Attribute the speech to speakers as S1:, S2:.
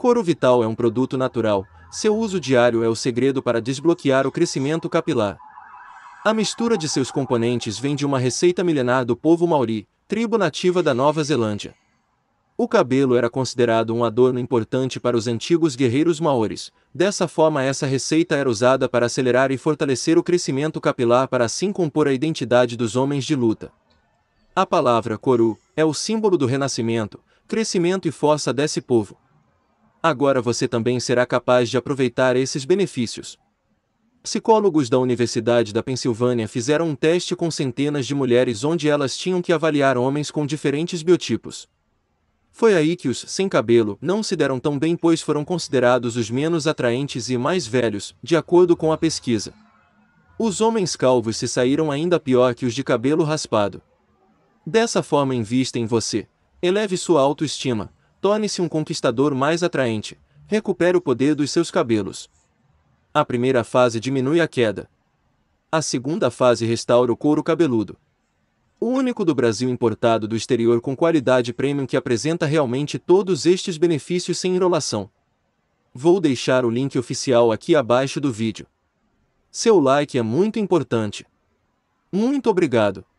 S1: Coro Vital é um produto natural, seu uso diário é o segredo para desbloquear o crescimento capilar. A mistura de seus componentes vem de uma receita milenar do povo maori, tribo nativa da Nova Zelândia. O cabelo era considerado um adorno importante para os antigos guerreiros maores. Dessa forma, essa receita era usada para acelerar e fortalecer o crescimento capilar para assim compor a identidade dos homens de luta. A palavra coru é o símbolo do renascimento, crescimento e força desse povo. Agora você também será capaz de aproveitar esses benefícios. Psicólogos da Universidade da Pensilvânia fizeram um teste com centenas de mulheres onde elas tinham que avaliar homens com diferentes biotipos. Foi aí que os sem cabelo não se deram tão bem, pois foram considerados os menos atraentes e mais velhos, de acordo com a pesquisa. Os homens calvos se saíram ainda pior que os de cabelo raspado. Dessa forma, invista em você. Eleve sua autoestima, torne-se um conquistador mais atraente, recupere o poder dos seus cabelos. A primeira fase diminui a queda. A segunda fase restaura o couro cabeludo. O único do Brasil importado do exterior com qualidade premium que apresenta realmente todos estes benefícios sem enrolação. Vou deixar o link oficial aqui abaixo do vídeo. Seu like é muito importante. Muito obrigado.